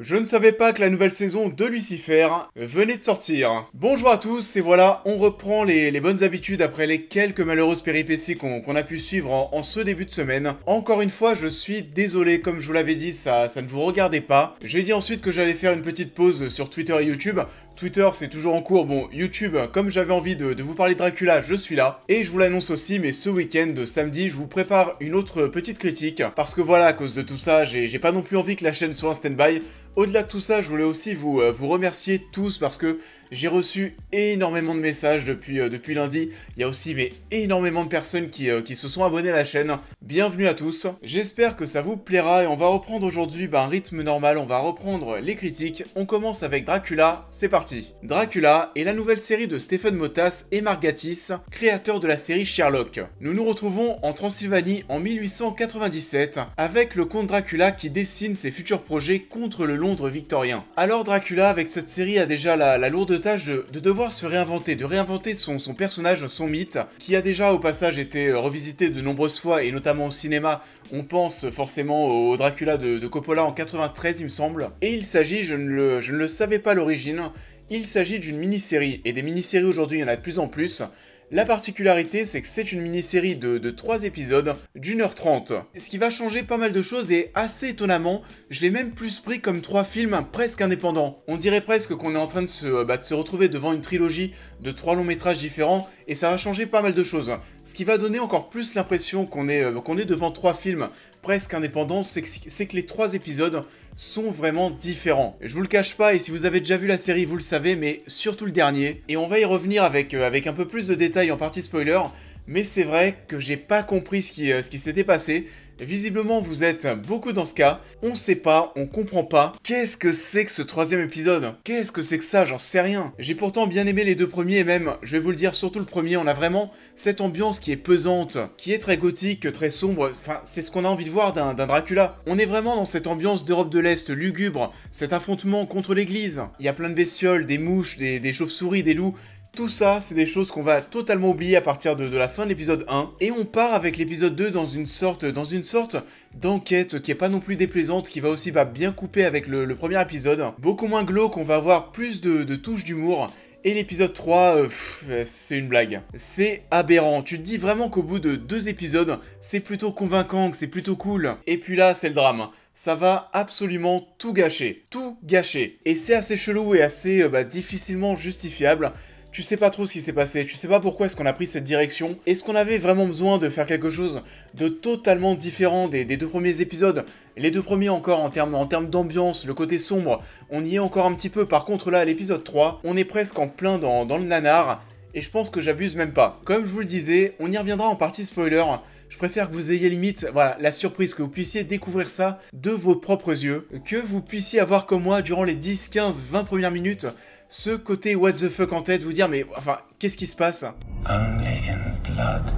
Je ne savais pas que la nouvelle saison de Lucifer venait de sortir. Bonjour à tous, et voilà, on reprend les, bonnes habitudes après les quelques malheureuses péripéties qu'on a pu suivre en, ce début de semaine. Encore une fois, je suis désolé, comme je vous l'avais dit, ça, ça ne vous regardait pas. J'ai dit ensuite que j'allais faire une petite pause sur Twitter et YouTube. Twitter, c'est toujours en cours. Bon, YouTube, comme j'avais envie de, vous parler de Dracula, je suis là. Et je vous l'annonce aussi, mais ce week-end, samedi, je vous prépare une autre petite critique. Parce que voilà, à cause de tout ça, j'ai pas non plus envie que la chaîne soit en stand-by. Au-delà de tout ça, je voulais aussi vous, euh, vous remercier tous parce que j'ai reçu énormément de messages depuis, euh, depuis lundi. Il y a aussi mais, énormément de personnes euh, qui, se sont abonnées à la chaîne. Bienvenue à tous. J'espère que ça vous plaira et on va reprendre aujourd'hui bah, un rythme normal. On va reprendre les critiques. On commence avec Dracula. C'est parti. Dracula est la nouvelle série de Stephen Motas et Mark Gatiss, créateurs de la série Sherlock. Nous nous retrouvons en Transylvanie en 1897 avec le comte Dracula qui dessine ses futurs projets contre le Londres victorien. Alors Dracula avec cette série a déjà la lourde de devoir se réinventer, de réinventer son, personnage, son mythe, qui a déjà au passage été euh, revisité de nombreuses fois, et notamment au cinéma. On pense forcément au Dracula de, Coppola en 93, il me semble. Et il s'agit, je, je ne le savais pas à l'origine, il s'agit d'une mini-série, et des mini-séries aujourd'hui, il y en a de plus en plus. La particularité, c'est que c'est une mini-série de, 3 épisodes d'une heure 30. Ce qui va changer pas mal de choses et assez étonnamment, je l'ai même plus pris comme 3 films presque indépendants. On dirait presque qu'on est en train de se, euh, bah, retrouver devant une trilogie de 3 longs métrages différents et ça va changer pas mal de choses. Ce qui va donner encore plus l'impression qu'on est, euh, devant 3 films presque indépendants, c'est que, que les 3 épisodes sont vraiment différents. Je vous le cache pas, et si vous avez déjà vu la série, vous le savez, mais surtout le dernier. Et on va y revenir avec, euh, avec un peu plus de détails en partie spoiler, mais c'est vrai que j'ai pas compris ce euh, ce qui s'était passé, Visiblement, vous êtes beaucoup dans ce cas. On sait pas, on comprend pas. Qu'est-ce que c'est que ce troisième épisode Qu'est-ce que c'est que ça J'en sais rien. J'ai pourtant bien aimé les deux premiers, et même, je vais vous le dire, surtout le premier, on a vraiment cette ambiance qui est pesante, qui est très gothique, très sombre. Enfin, c'est ce qu'on a envie de voir d'un Dracula. On est vraiment dans cette ambiance d'Europe de l'Est lugubre, cet affrontement contre l'église. Il y a plein de bestioles, des mouches, des chauves-souris, des loups. Tout ça, c'est des choses qu'on va totalement oublier à partir de, la fin de l'épisode 1. Et on part avec l'épisode 2 dans une sorte, dans une sorte d'enquête qui est pas non plus déplaisante, qui va aussi bah, bien couper avec le, premier épisode. Beaucoup moins glauque, on va avoir plus de, touches d'humour. Et l'épisode 3, euh, c'est une blague. C'est aberrant. Tu te dis vraiment qu'au bout de deux épisodes, c'est plutôt convaincant, que c'est plutôt cool. Et puis là, c'est le drame ça va absolument tout gâcher. Tout gâcher. Et c'est assez chelou et assez euh, bah, difficilement justifiable. Tu sais pas trop ce qui s'est passé, tu sais pas pourquoi est-ce qu'on a pris cette direction. Est-ce qu'on avait vraiment besoin de faire quelque chose de totalement différent des, deux premiers épisodes Les deux premiers encore en termes d'ambiance, le côté sombre, on y est encore un petit peu. Par contre là, à l'épisode 3, on est presque en plein dans, le nanar. Et je pense que j'abuse même pas. Comme je vous le disais, on y reviendra en partie spoiler, je préfère que vous ayez limite, voilà, la surprise, que vous puissiez découvrir ça de vos propres yeux, que vous puissiez avoir comme moi durant les 10, 15, 20 premières minutes ce côté what the fuck en tête, vous dire mais enfin, qu'est-ce qui se passe Only in blood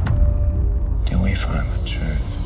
do we find the truth.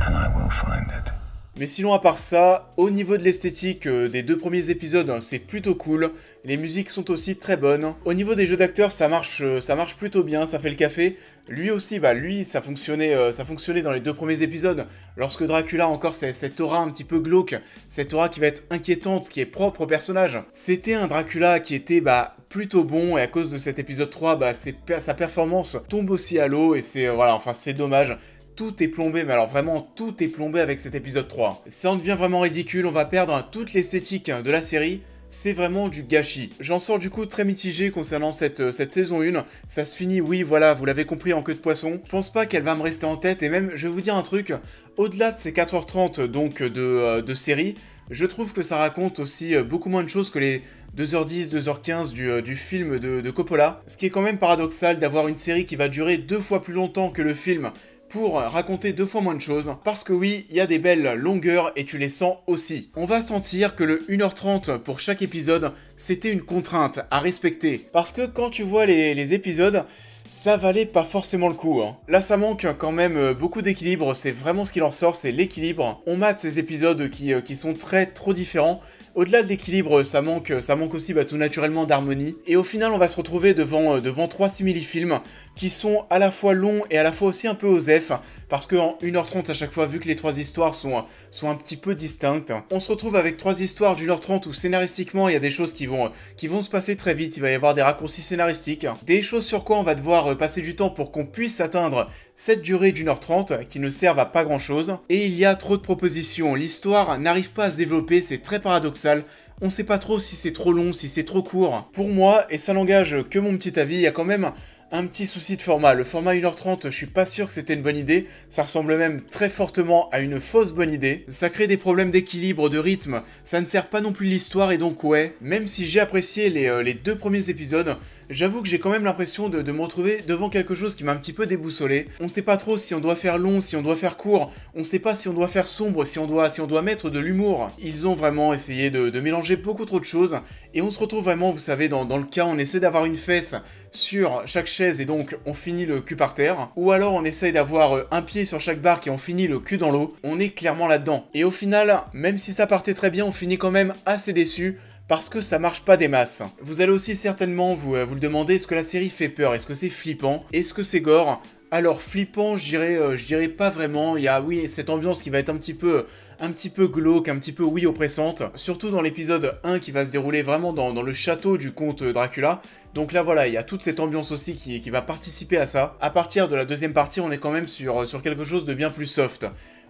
And I will find it. Mais sinon, à part ça, au niveau de l'esthétique euh, des deux premiers épisodes, hein, c'est plutôt cool. Les musiques sont aussi très bonnes. Au niveau des jeux d'acteurs, ça marche, euh, ça marche plutôt bien, ça fait le café. Lui aussi, bah lui, ça fonctionnait, euh, ça fonctionnait dans les deux premiers épisodes. Lorsque Dracula, encore, c'est cette aura un petit peu glauque, cette aura qui va être inquiétante, qui est propre au personnage. C'était un Dracula qui était, bah, plutôt bon et à cause de cet épisode 3 bah, sa performance tombe aussi à l'eau et c'est voilà enfin c'est dommage tout est plombé, mais alors vraiment tout est plombé avec cet épisode 3. Ça en devient vraiment ridicule, on va perdre toute l'esthétique de la série, c'est vraiment du gâchis. J'en sors du coup très mitigé concernant cette, euh, cette saison 1. Ça se finit, oui, voilà, vous l'avez compris, en queue de poisson. Je pense pas qu'elle va me rester en tête, et même, je vais vous dire un truc, au-delà de ces 4h30 donc euh, de, série, je trouve que ça raconte aussi euh, beaucoup moins de choses que les 2h10, 2h15 du, film de, de Coppola. Ce qui est quand même paradoxal d'avoir une série qui va durer deux fois plus longtemps que le film pour raconter deux fois moins de choses, parce que oui, il y a des belles longueurs et tu les sens aussi. On va sentir que le 1h30 pour chaque épisode, c'était une contrainte à respecter, parce que quand tu vois les, épisodes, ça valait pas forcément le coup. Hein. Là, ça manque quand même euh, beaucoup d'équilibre, c'est vraiment ce qu'il en sort, c'est l'équilibre. On mate ces épisodes qui, euh, qui sont très trop différents, au-delà de l'équilibre, ça manque, ça manque aussi bah, tout naturellement d'harmonie. Et au final, on va se retrouver euh, devant, trois simili-films qui sont à la fois longs et à la fois aussi un peu f parce qu'en 1h30 à chaque fois, vu que les trois histoires sont, un petit peu distinctes, on se retrouve avec trois histoires d'1h30 où scénaristiquement, il y a des choses qui vont, euh, qui vont se passer très vite, il va y avoir des raccourcis scénaristiques, des choses sur quoi on va devoir euh, passer du temps pour qu'on puisse atteindre cette durée d'une heure trente qui ne servent à pas grand chose, et il y a trop de propositions, l'histoire n'arrive pas à se développer, c'est très paradoxal, on sait pas trop si c'est trop long, si c'est trop court. Pour moi, et ça n'engage que mon petit avis, il y a quand même un petit souci de format. Le format 1h30, je suis pas sûr que c'était une bonne idée. Ça ressemble même très fortement à une fausse bonne idée. Ça crée des problèmes d'équilibre, de rythme. Ça ne sert pas non plus l'histoire et donc ouais, même si j'ai apprécié les, euh, deux premiers épisodes, j'avoue que j'ai quand même l'impression de, me retrouver devant quelque chose qui m'a un petit peu déboussolé. On sait pas trop si on doit faire long, si on doit faire court. On sait pas si on doit faire sombre, si on doit, si on doit mettre de l'humour. Ils ont vraiment essayé de, mélanger beaucoup trop de choses. Et on se retrouve vraiment, vous savez, dans, dans le cas on essaie d'avoir une fesse sur chaque chaise et donc on finit le cul par terre, ou alors on essaye d'avoir euh, un pied sur chaque barque et on finit le cul dans l'eau, on est clairement là-dedans. Et au final, même si ça partait très bien, on finit quand même assez déçu parce que ça marche pas des masses. Vous allez aussi certainement vous, euh, vous le demander, est-ce que la série fait peur Est-ce que c'est flippant Est-ce que c'est gore Alors flippant, je dirais euh, pas vraiment, il y a oui cette ambiance qui va être un petit peu un petit peu glauque, un petit peu oui oppressante, surtout dans l'épisode 1 qui va se dérouler vraiment dans, le château du comte Dracula. Donc là voilà, il y a toute cette ambiance aussi qui, va participer à ça. À partir de la deuxième partie, on est quand même sur, sur quelque chose de bien plus soft.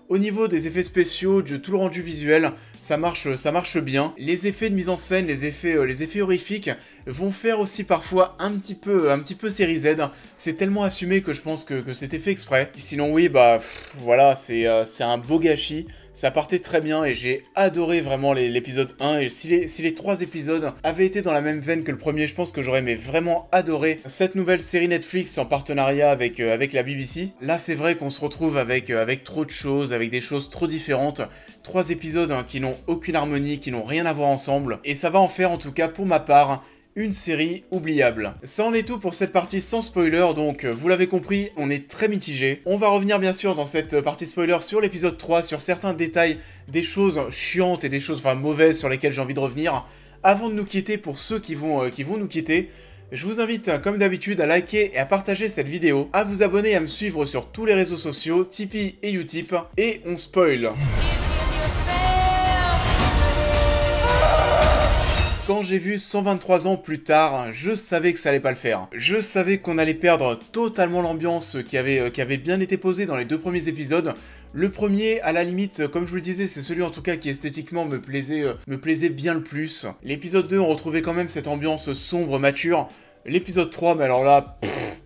Au niveau des effets spéciaux, de tout le rendu visuel, ça marche, ça marche bien. Les effets de mise en scène, les effets, euh, les effets horrifiques vont faire aussi parfois un petit peu, un petit peu série Z. C'est tellement assumé que je pense que, que c'était fait exprès. Sinon oui, bah voilà, euh, c'est un beau gâchis. Ça partait très bien et j'ai adoré vraiment l'épisode 1. Et si les, si les trois épisodes avaient été dans la même veine que le premier, je pense que j'aurais vraiment adoré cette nouvelle série Netflix en partenariat avec, euh, avec la BBC. Là, c'est vrai qu'on se retrouve avec, euh, avec trop de choses, avec des choses trop différentes. Trois épisodes hein, qui n'ont aucune harmonie, qui n'ont rien à voir ensemble. Et ça va en faire en tout cas pour ma part une série oubliable. Ça en est tout pour cette partie sans spoiler, donc euh, vous l'avez compris, on est très mitigé. On va revenir bien sûr dans cette euh, partie spoiler sur l'épisode 3, sur certains détails des choses chiantes et des choses enfin mauvaises sur lesquelles j'ai envie de revenir. Avant de nous quitter, pour ceux qui vont, euh, qui vont nous quitter, je vous invite, comme d'habitude, à liker et à partager cette vidéo, à vous abonner et à me suivre sur tous les réseaux sociaux, Tipeee et Utip, et on spoil. Quand j'ai vu 123 ans plus tard, je savais que ça allait pas le faire. Je savais qu'on allait perdre totalement l'ambiance qui avait, euh, qui avait bien été posée dans les deux premiers épisodes. Le premier, à la limite, comme je vous le disais, c'est celui en tout cas qui esthétiquement me plaisait, euh, me plaisait bien le plus. L'épisode 2, on retrouvait quand même cette ambiance sombre, mature, l'épisode 3, mais alors là,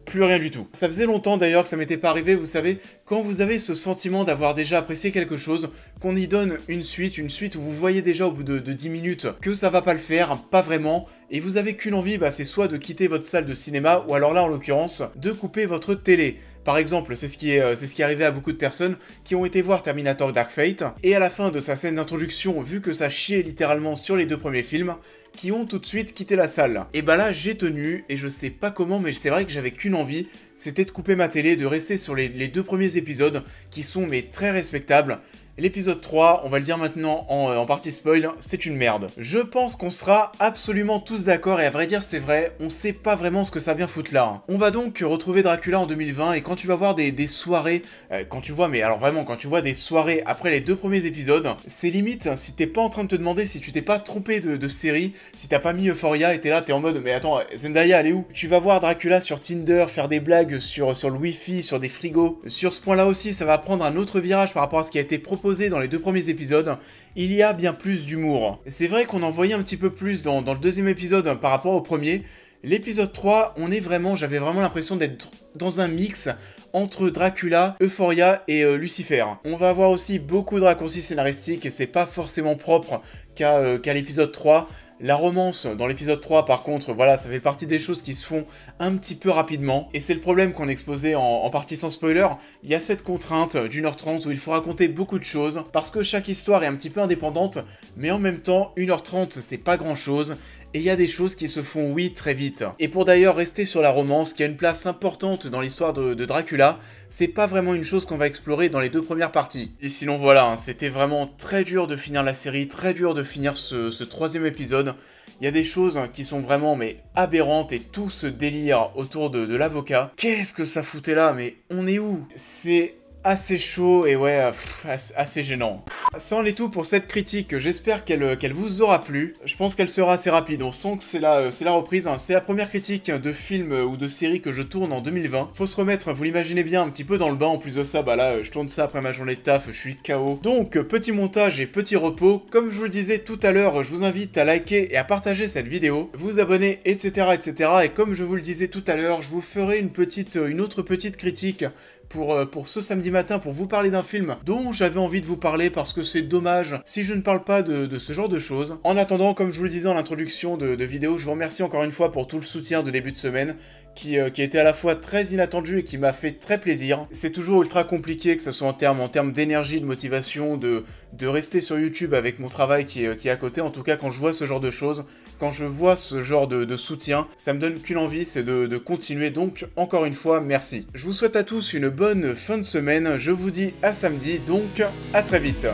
plus rien du tout. Ça faisait longtemps d'ailleurs que ça m'était pas arrivé, vous savez, quand vous avez ce sentiment d'avoir déjà apprécié quelque chose, qu'on y donne une suite, une suite où vous voyez déjà au bout de, 10 minutes que ça va pas le faire, pas vraiment, et vous avez qu'une envie, bah, c'est soit de quitter votre salle de cinéma, ou alors là en l'occurrence, de couper votre télé. Par exemple, c'est ce, qui est, euh, c'est ce qui est arrivé à beaucoup de personnes qui ont été voir Terminator Dark Fate, et à la fin de sa scène d'introduction, vu que ça chiait littéralement sur les deux premiers films, qui ont tout de suite quitté la salle. Et bah là, j'ai tenu, et je sais pas comment, mais c'est vrai que j'avais qu'une envie, c'était de couper ma télé, de rester sur les, deux premiers épisodes, qui sont mais très respectables. L'épisode 3, on va le dire maintenant euh, en, partie spoil, c'est une merde. Je pense qu'on sera absolument tous d'accord et à vrai dire c'est vrai, on sait pas vraiment ce que ça vient foutre là. Hein. On va donc retrouver Dracula en 2020 et quand tu vas voir des, soirées, euh, quand tu vois, mais alors vraiment quand tu vois des soirées après les deux premiers épisodes, c'est limite hein, si t'es pas en train de te demander si tu t'es pas trompé de, série, si t'as pas mis Euphoria et t'es là, t'es en mode mais attends, Zendaya elle est où Tu vas voir Dracula sur Tinder faire des blagues sur, sur le wifi, sur des frigos. Sur ce point là aussi ça va prendre un autre virage par rapport à ce qui a été proposé dans les deux premiers épisodes, il y a bien plus d'humour. C'est vrai qu'on en voyait un petit peu plus dans, le deuxième épisode hein, par rapport au premier. L'épisode 3, on est vraiment, j'avais vraiment l'impression d'être dans un mix entre Dracula, Euphoria et euh, Lucifer. On va avoir aussi beaucoup de raccourcis scénaristiques et c'est pas forcément propre qu'à euh, l'épisode 3. La romance dans l'épisode 3 par contre, voilà, ça fait partie des choses qui se font un petit peu rapidement. Et c'est le problème qu'on exposait en, partie sans spoiler. Il y a cette contrainte d'une heure trente où il faut raconter beaucoup de choses parce que chaque histoire est un petit peu indépendante, mais en même temps, 1h30 c'est pas grand chose et il y a des choses qui se font, oui, très vite. Et pour d'ailleurs rester sur la romance, qui a une place importante dans l'histoire de, Dracula, c'est pas vraiment une chose qu'on va explorer dans les deux premières parties. Et sinon, voilà, hein, c'était vraiment très dur de finir la série, très dur de finir ce, troisième épisode. Il y a des choses hein, qui sont vraiment mais aberrantes et tout ce délire autour de, de l'avocat. Qu'est-ce que ça foutait là Mais on est où C'est assez chaud et ouais, euh, assez gênant. Ça en est tout pour cette critique, j'espère qu'elle euh, qu'elle vous aura plu. Je pense qu'elle sera assez rapide, on sent que c'est la, euh, reprise, hein. c'est la première critique de film ou de série que je tourne en 2020. Faut se remettre, vous l'imaginez bien, un petit peu dans le bain, en plus de ça, bah là, je tourne ça après ma journée de taf, je suis KO. Donc, petit montage et petit repos, comme je vous le disais tout à l'heure, je vous invite à liker et à partager cette vidéo, vous abonner, etc., etc., et comme je vous le disais tout à l'heure, je vous ferai une petite, une autre petite critique euh, pour, ce samedi matin pour vous parler d'un film dont j'avais envie de vous parler parce que c'est dommage si je ne parle pas de, ce genre de choses. En attendant, comme je vous le disais en introduction de, vidéo, je vous remercie encore une fois pour tout le soutien de début de semaine qui, euh, était à la fois très inattendu et qui m'a fait très plaisir. C'est toujours ultra compliqué que ce soit en termes en d'énergie, de motivation, de, de rester sur YouTube avec mon travail qui est, qui est à côté. En tout cas, quand je vois ce genre de choses, quand je vois ce genre de, soutien, ça me donne qu'une envie, c'est de continuer. Donc, encore une fois, merci. Je vous souhaite à tous une bonne fin de semaine. Je vous dis à samedi, donc à très vite.